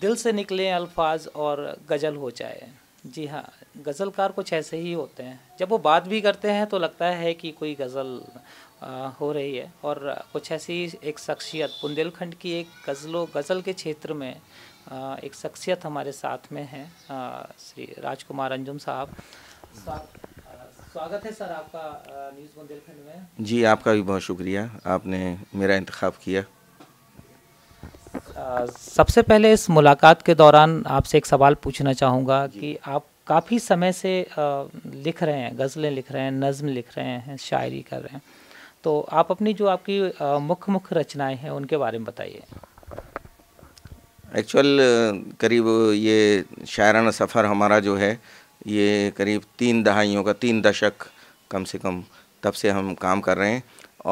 दिल से निकले अल्फाज और गज़ल हो जाए जी हाँ गज़लकार कुछ ऐसे ही होते हैं जब वो बात भी करते हैं तो लगता है कि कोई गज़ल हो रही है और कुछ ऐसी एक शख्सियत बुंदेलखंड की एक गज़लों गज़ल के क्षेत्र में एक शख्सियत हमारे साथ में है श्री राजकुमार अंजुम साहब स्वागत है सर आपका न्यूज़ बुंदेलखंड में जी आपका भी बहुत शुक्रिया आपने मेरा इंतखब किया सबसे पहले इस मुलाकात के दौरान आपसे एक सवाल पूछना चाहूँगा कि आप काफ़ी समय से लिख रहे हैं गज़लें लिख रहे हैं नज़म लिख रहे हैं शायरी कर रहे हैं तो आप अपनी जो आपकी मुख्य मुख्य रचनाएं हैं उनके बारे में बताइए एक्चुअल करीब ये शायराना सफ़र हमारा जो है ये करीब तीन दहाइयों का तीन दशक कम से कम तब से हम काम कर रहे हैं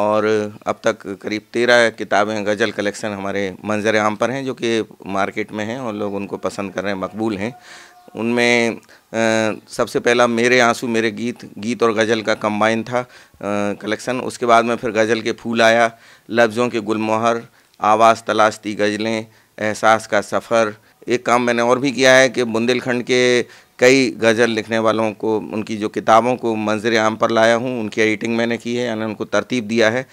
और अब तक करीब तेरह किताबें गज़ल कलेक्शन हमारे मंजर आम पर हैं जो कि मार्केट में हैं और लोग उनको पसंद कर रहे हैं मकबूल हैं उनमें सबसे पहला मेरे आंसू मेरे गीत गीत और गज़ल का कंबाइन था कलेक्शन उसके बाद में फिर गज़ल के फूल आया लफ्ज़ों के गुलमोहर आवाज़ तलाशती गज़लें एहसास का सफ़र एक काम मैंने और भी किया है कि बुंदेलखंड के कई गज़ल लिखने वालों को उनकी जो किताबों को मंजर आम पर लाया हूँ उनकी एडिटिंग मैंने की है यानी उनको तरतीब दिया है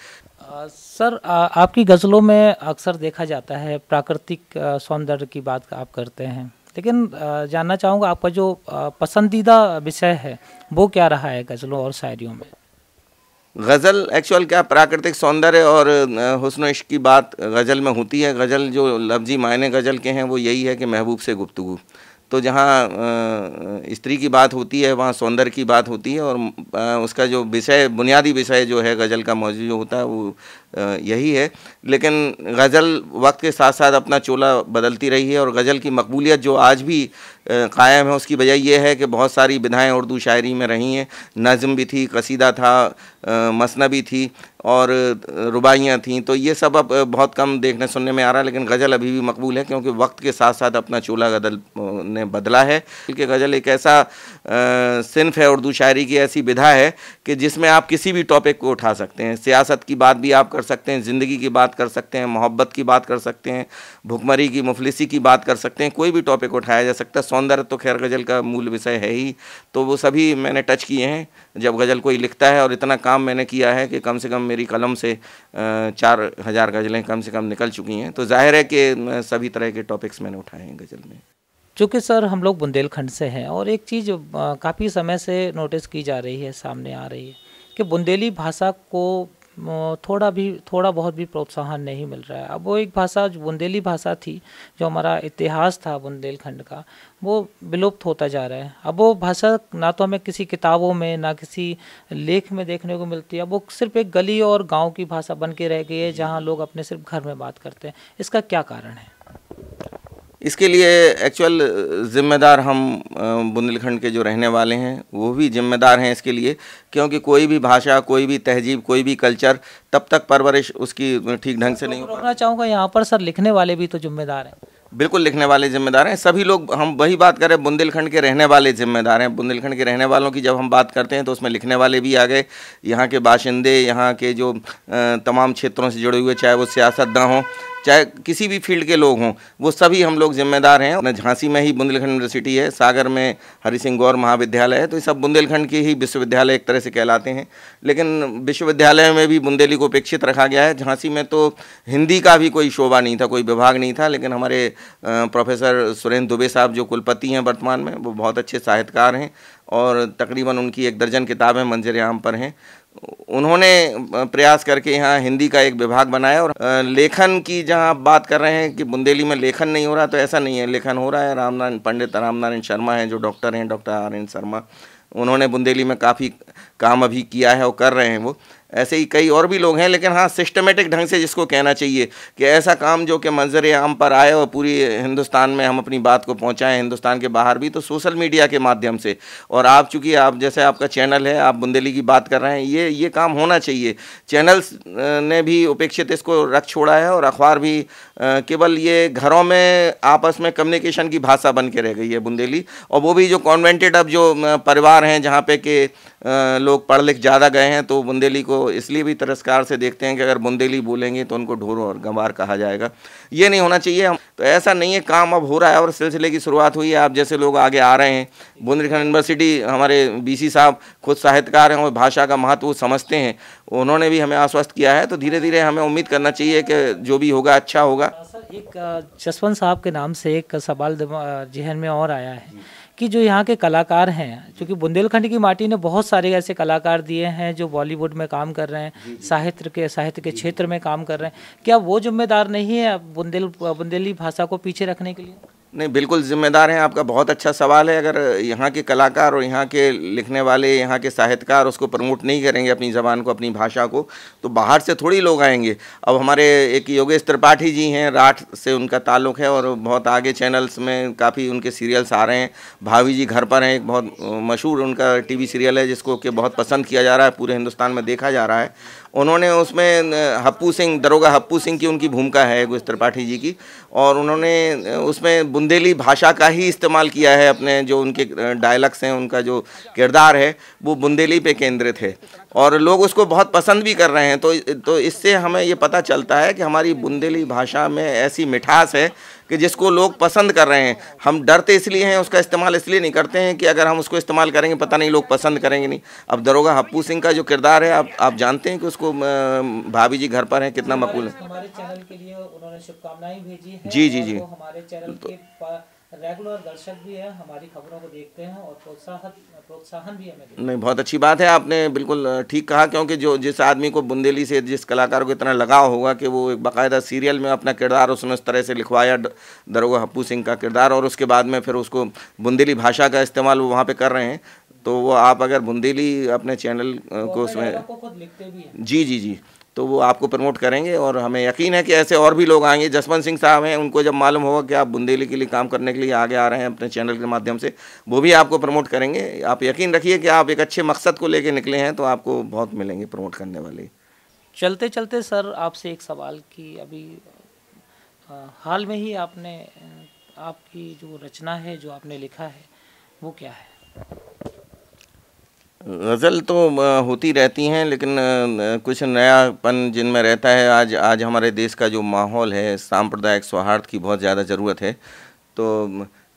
सर आपकी गज़लों में अक्सर देखा जाता है प्राकृतिक सौंदर्य की बात आप करते हैं लेकिन जानना चाहूँगा आपका जो पसंदीदा विषय है वो क्या रहा है गज़लों और शायरियों में गज़ल एक्चुअल क्या प्राकृतिक सौंदर्य और हसन इश्क की बात गज़ल में होती है गज़ल जो लफ्जी मायने गज़ल के हैं वो यही है कि महबूब से गुफ्तु तो जहाँ स्त्री की बात होती है वहाँ सौंदर्य की बात होती है और उसका जो विषय बुनियादी विषय जो है गज़ल का मौजूद जो होता है वो यही है लेकिन गज़ल वक्त के साथ साथ अपना चोला बदलती रही है और गज़ल की मकबूलियत जो आज भी कायम है उसकी वजह यह है कि बहुत सारी विधाएँ उर्दू शायरी में रही हैं नज़म भी थी कसीदा था मसनबी थी और रुबाइयाँ थीं तो ये सब अब बहुत कम देखने सुनने में आ रहा है लेकिन गज़ल अभी भी मकबूल है क्योंकि वक्त के साथ साथ अपना चूल्हा गज़ल ने बदला है क्योंकि गज़ल एक ऐसा सिनफ है उर्दू शायरी की ऐसी विधा है कि जिसमें आप किसी भी टॉपिक को उठा सकते हैं सियासत की बात भी आप कर सकते हैं ज़िंदगी की बात कर सकते हैं मोहब्बत की बात कर सकते हैं भुखमरी की मुफलिसी की बात कर सकते हैं कोई भी टॉपिक उठाया जा सकता है सौंदर्य तो खैर गज़ल का मूल विषय है ही तो वो सभी मैंने टच किए हैं जब गज़ल कोई लिखता है और इतना काम मैंने किया है कि कम से कम मेरी कलम से चार हज़ार गज़लें कम से कम निकल चुकी हैं तो जाहिर है कि सभी तरह के टॉपिक्स मैंने उठाए हैं गज़ल में चूँकि सर हम लोग बुंदेलखंड से हैं और एक चीज़ काफ़ी समय से नोटिस की जा रही है सामने आ रही है कि बुंदेली भाषा को थोड़ा भी थोड़ा बहुत भी प्रोत्साहन नहीं मिल रहा है अब वो एक भाषा जो बुंदेली भाषा थी जो हमारा इतिहास था बुंदेलखंड का वो विलुप्त होता जा रहा है अब वो भाषा ना तो हमें किसी किताबों में ना किसी लेख में देखने को मिलती है अब वो सिर्फ एक गली और गाँव की भाषा बन के रह गई है जहाँ लोग अपने सिर्फ घर में बात करते हैं इसका क्या कारण है इसके लिए एक्चुअल ज़िम्मेदार हम बुंदेलखंड के जो रहने वाले हैं वो भी जिम्मेदार हैं इसके लिए क्योंकि कोई भी भाषा कोई भी तहजीब कोई भी कल्चर तब तक परवरिश उसकी ठीक ढंग से नहीं होना चाहूँगा यहाँ पर सर लिखने वाले भी तो जिम्मेदार हैं बिल्कुल लिखने वाले जिम्मेदार हैं सभी लोग हम वही बात करें बुंदेलखंड के रहने वाले जिम्मेदार हैं बुंदेलखंड के रहने वालों की जब हम बात करते हैं तो उसमें लिखने वाले भी आ गए यहाँ के बाशिंदे यहाँ के जो तमाम क्षेत्रों से जुड़े हुए चाहे वो सियासतदां हों चाहे किसी भी फील्ड के लोग हों वो सभी हम लोग जिम्मेदार हैं झांसी में ही बुंदेलखंड यूनिवर्सिटी है सागर में हरि सिंह गौर महाविद्यालय है तो ये सब बुंदेलखंड के ही विश्वविद्यालय एक तरह से कहलाते हैं लेकिन विश्वविद्यालय में भी बुंदेली को उपेक्षित रखा गया है झांसी में तो हिंदी का भी कोई शोभा नहीं था कोई विभाग नहीं था लेकिन हमारे प्रोफेसर सुरेंद्र दुबे साहब जो कुलपति हैं वर्तमान में वो बहुत अच्छे साहित्यकार हैं और तकरीबन उनकी एक दर्जन किताबें मंजर आम पर हैं उन्होंने प्रयास करके यहाँ हिंदी का एक विभाग बनाया और लेखन की जहाँ आप बात कर रहे हैं कि बुंदेली में लेखन नहीं हो रहा तो ऐसा नहीं है लेखन हो रहा है रामनारायण पंडित रामनारायण शर्मा हैं जो डॉक्टर हैं डॉक्टर आर एन शर्मा उन्होंने बुंदेली में काफ़ी काम अभी किया है और कर रहे हैं वो ऐसे ही कई और भी लोग हैं लेकिन हाँ सिस्टमेटिक ढंग से जिसको कहना चाहिए कि ऐसा काम जो कि मंजर आम पर आए और पूरी हिंदुस्तान में हम अपनी बात को पहुँचाएँ हिंदुस्तान के बाहर भी तो सोशल मीडिया के माध्यम से और आप चूँकि आप जैसे आपका चैनल है आप बुंदेली की बात कर रहे हैं ये ये काम होना चाहिए चैनल्स ने भी उपेक्षित इसको रख छोड़ा है और अखबार भी केवल ये घरों में आपस में कम्युनिकेशन की भाषा बन के रह गई है बुंदेली और वो भी जो कॉन्वेंटेड अब जो परिवार हैं जहाँ पे के लोग पढ़ लिख ज़्यादा गए हैं तो बुंदेली को इसलिए भी तरस्कार से देखते हैं कि अगर बुंदेली बोलेंगे तो उनको ढोर और गंवार कहा जाएगा ये नहीं होना चाहिए तो ऐसा नहीं है काम अब हो रहा है और सिलसिले की शुरुआत हुई है आप जैसे लोग आगे आ रहे हैं बुंदेलखंड यूनिवर्सिटी हमारे बी साहब खुद साहित्यकार हैं और भाषा का महत्व समझते हैं उन्होंने भी हमें आश्वस्त किया है तो धीरे धीरे हमें उम्मीद करना चाहिए कि जो भी होगा अच्छा होगा सर एक जसवंत साहब के नाम से एक सवाल जहन में और आया है कि जो यहाँ के कलाकार हैं क्योंकि बुंदेलखंड की माटी ने बहुत सारे ऐसे कलाकार दिए हैं जो बॉलीवुड में काम कर रहे हैं साहित्य के साहित्य के क्षेत्र में काम कर रहे हैं क्या वो जिम्मेदार नहीं है बुंदेल बुंदेली भाषा को पीछे रखने के लिए नहीं बिल्कुल जिम्मेदार हैं आपका बहुत अच्छा सवाल है अगर यहाँ के कलाकार और यहाँ के लिखने वाले यहाँ के साहित्यकार उसको प्रमोट नहीं करेंगे अपनी ज़बान को अपनी भाषा को तो बाहर से थोड़ी लोग आएंगे अब हमारे एक योगेश त्रिपाठी जी हैं राठ से उनका ताल्लुक है और बहुत आगे चैनल्स में काफ़ी उनके सीरियल्स आ रहे हैं भावी जी घर पर हैं एक बहुत मशहूर उनका टी सीरियल है जिसको कि बहुत पसंद किया जा रहा है पूरे हिंदुस्तान में देखा जा रहा है उन्होंने उसमें हप्पू सिंह दरोगा हप्पू सिंह की उनकी भूमिका है योगेश त्रिपाठी जी की और उन्होंने उसमें बुंदेली भाषा का ही इस्तेमाल किया है अपने जो उनके डायलॉग्स हैं उनका जो किरदार है वो बुंदेली पे केंद्रित है और लोग उसको बहुत पसंद भी कर रहे हैं तो तो इससे हमें ये पता चलता है कि हमारी बुंदेली भाषा में ऐसी मिठास है कि जिसको लोग पसंद कर रहे हैं हम डरते इसलिए हैं उसका इस्तेमाल इसलिए नहीं करते हैं कि अगर हम उसको इस्तेमाल करेंगे पता नहीं लोग पसंद करेंगे नहीं अब दरोगा हप्पू सिंह का जो किरदार है आप आप जानते हैं कि उसको भाभी जी घर पर हैं कितना मकूल है जी जी जी रेगुलर दर्शक भी है हमारी खबरों को देखते हैं और प्रोत्साहन प्रोत्साहन भी हमें नहीं बहुत अच्छी बात है आपने बिल्कुल ठीक कहा क्योंकि जो जिस आदमी को बुंदेली से जिस कलाकार को इतना लगाव होगा कि वो एक बाकायदा सीरियल में अपना किरदार उसने उस तरह से लिखवाया दरोगा हप्पू सिंह का किरदार और उसके बाद में फिर उसको बुंदेली भाषा का इस्तेमाल वो वहाँ पर कर रहे हैं तो वो आप अगर बुंदेली अपने चैनल को उसमें जी जी जी तो वो आपको प्रमोट करेंगे और हमें यकीन है कि ऐसे और भी लोग आएंगे जसवंत सिंह साहब हैं उनको जब मालूम होगा कि आप बुंदेली के लिए काम करने के लिए आगे आ रहे हैं अपने चैनल के माध्यम से वो भी आपको प्रमोट करेंगे आप यकीन रखिए कि आप एक अच्छे मकसद को लेकर निकले हैं तो आपको बहुत मिलेंगे प्रमोट करने वाले चलते चलते सर आपसे एक सवाल कि अभी हाल में ही आपने आपकी जो रचना है जो आपने लिखा है वो क्या है गज़ल तो होती रहती हैं लेकिन कुछ नयापन जिनमें रहता है आज आज हमारे देश का जो माहौल है सांप्रदायिक सौहार्द की बहुत ज़्यादा ज़रूरत है तो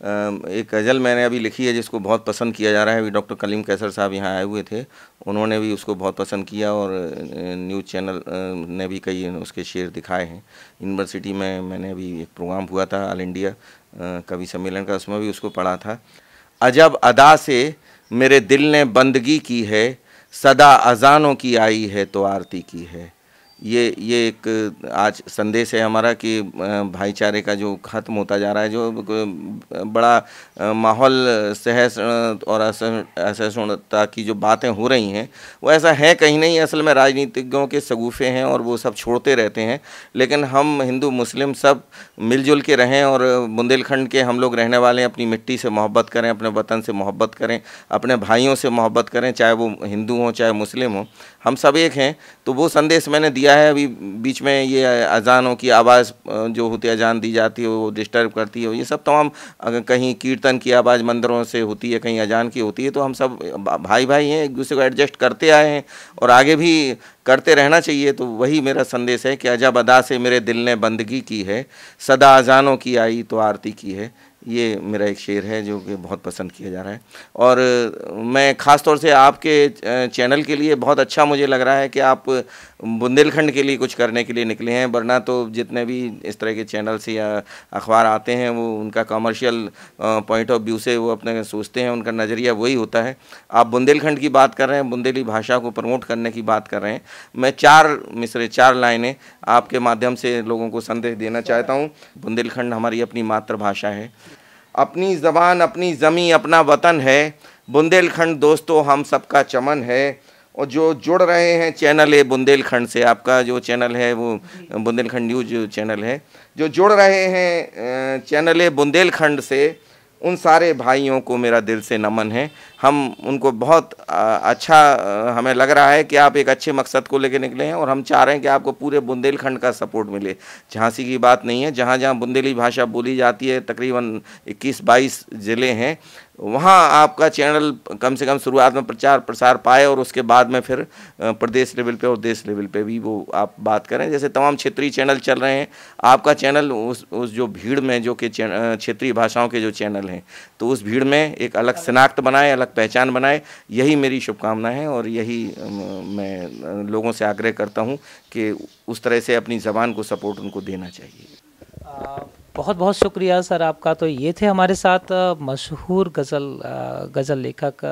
एक गज़ल मैंने अभी लिखी है जिसको बहुत पसंद किया जा रहा है अभी डॉक्टर कलीम कैसर साहब यहाँ आए हुए थे उन्होंने भी उसको बहुत पसंद किया और न्यूज़ चैनल ने भी कई उसके शेर दिखाए हैं यूनिवर्सिटी में मैंने अभी एक प्रोग्राम हुआ था ऑल इंडिया कवि सम्मेलन का उसमें भी उसको पढ़ा था अजब अदा से मेरे दिल ने बंदगी की है सदा अजानों की आई है तो आरती की है ये ये एक आज संदेश है हमारा कि भाईचारे का जो ख़त्म होता जा रहा है जो बड़ा माहौल सहसण और असहता की जो बातें हो रही हैं वो ऐसा है कहीं नहीं असल में राजनीतिज्ञों के सगूफे हैं और वो सब छोड़ते रहते हैं लेकिन हम हिंदू मुस्लिम सब मिलजुल के रहें और बुंदेलखंड के हम लोग रहने वाले हैं अपनी मिट्टी से मोहब्बत करें अपने वतन से मोहब्बत करें अपने भाइयों से मोहब्बत करें चाहे वो हिंदू हों चाहे मुस्लिम हों हम सब एक हैं तो वो संदेश मैंने दिया है अभी बीच में ये अजानों की आवाज़ जो होती है अजान दी जाती है वो डिस्टर्ब करती है ये सब तमाम अगर कहीं कीर्तन की आवाज़ मंदिरों से होती है कहीं अजान की होती है तो हम सब भाई भाई हैं एक दूसरे को एडजस्ट करते आए हैं और आगे भी करते रहना चाहिए तो वही मेरा संदेश है कि अजब अदा से मेरे दिल ने बंदगी की है सदा अजानों की आई तो आरती की है ये मेरा एक शेर है जो कि बहुत पसंद किया जा रहा है और मैं ख़ास तौर से आपके चैनल के लिए बहुत अच्छा मुझे लग रहा है कि आप बुंदेलखंड के लिए कुछ करने के लिए निकले हैं वरना तो जितने भी इस तरह के चैनल्स या अखबार आते हैं वो उनका कमर्शियल पॉइंट ऑफ व्यू से वो अपने सोचते हैं उनका नज़रिया वही होता है आप बुंदेलखंड की बात कर रहे हैं बुंदेली भाषा को प्रमोट करने की बात कर रहे हैं मैं चार मिसरे चार लाइनें आपके माध्यम से लोगों को संदेश देना चाहता हूँ बुंदेलखंड हमारी अपनी मातृभाषा है अपनी ज़बान अपनी ज़मी अपना वतन है बुंदेलखंड दोस्तों हम सबका चमन है और जो जुड़ रहे हैं चैनल है बुंदेलखंड से आपका जो चैनल है वो बुंदेलखंड न्यूज चैनल है जो जुड़ रहे हैं चैनल है बुंदेलखंड से उन सारे भाइयों को मेरा दिल से नमन है हम उनको बहुत अच्छा हमें लग रहा है कि आप एक अच्छे मकसद को लेकर निकले हैं और हम चाह रहे हैं कि आपको पूरे बुंदेलखंड का सपोर्ट मिले झांसी की बात नहीं है जहाँ जहाँ बुंदेली भाषा बोली जाती है तकरीबन 21-22 ज़िले हैं वहाँ आपका चैनल कम से कम शुरुआत में प्रचार प्रसार पाए और उसके बाद में फिर प्रदेश लेवल पे और देश लेवल पे भी वो आप बात करें जैसे तमाम क्षेत्रीय चैनल चल रहे हैं आपका चैनल उस उस जो भीड़ में जो कि क्षेत्रीय भाषाओं के जो चैनल हैं तो उस भीड़ में एक अलग शिनाख्त बनाए अलग पहचान बनाए यही मेरी शुभकामनाएं हैं और यही मैं लोगों से आग्रह करता हूँ कि उस तरह से अपनी ज़बान को सपोर्ट उनको देना चाहिए बहुत बहुत शुक्रिया सर आपका तो ये थे हमारे साथ मशहूर गज़ल गज़ल लेखक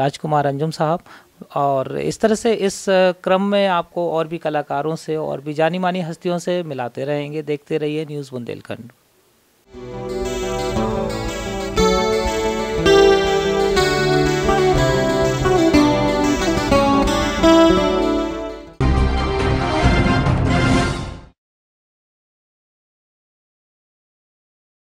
राजकुमार अंजुम साहब और इस तरह से इस क्रम में आपको और भी कलाकारों से और भी जानी मानी हस्तियों से मिलाते रहेंगे देखते रहिए न्यूज़ बुंदेलखंड